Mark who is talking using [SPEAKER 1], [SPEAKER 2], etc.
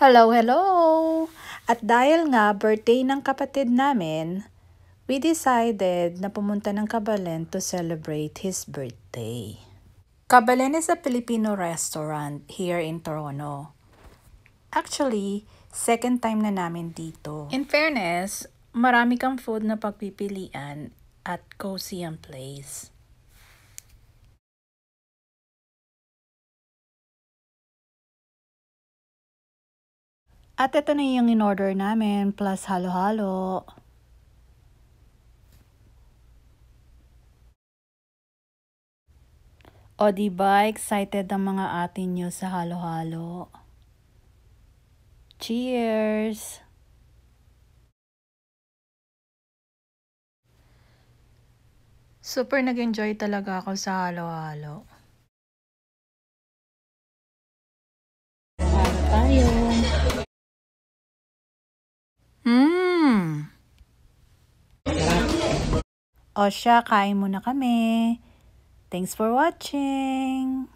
[SPEAKER 1] Hello, hello! At dahil nga birthday ng kapatid namin, we decided na pumunta ng Kabalen to celebrate his birthday. Kabalen is a Filipino restaurant here in Toronto. Actually, second time na namin dito. In fairness, marami kang
[SPEAKER 2] food na pagpipilian at cozy ang place. At ito na yung in-order namin plus halo-halo.
[SPEAKER 3] O diba, excited ang mga atin nyo sa halo-halo.
[SPEAKER 2] Cheers! Super nag-enjoy talaga ako sa halo-halo.
[SPEAKER 4] O siya, kain muna kami. Thanks for watching!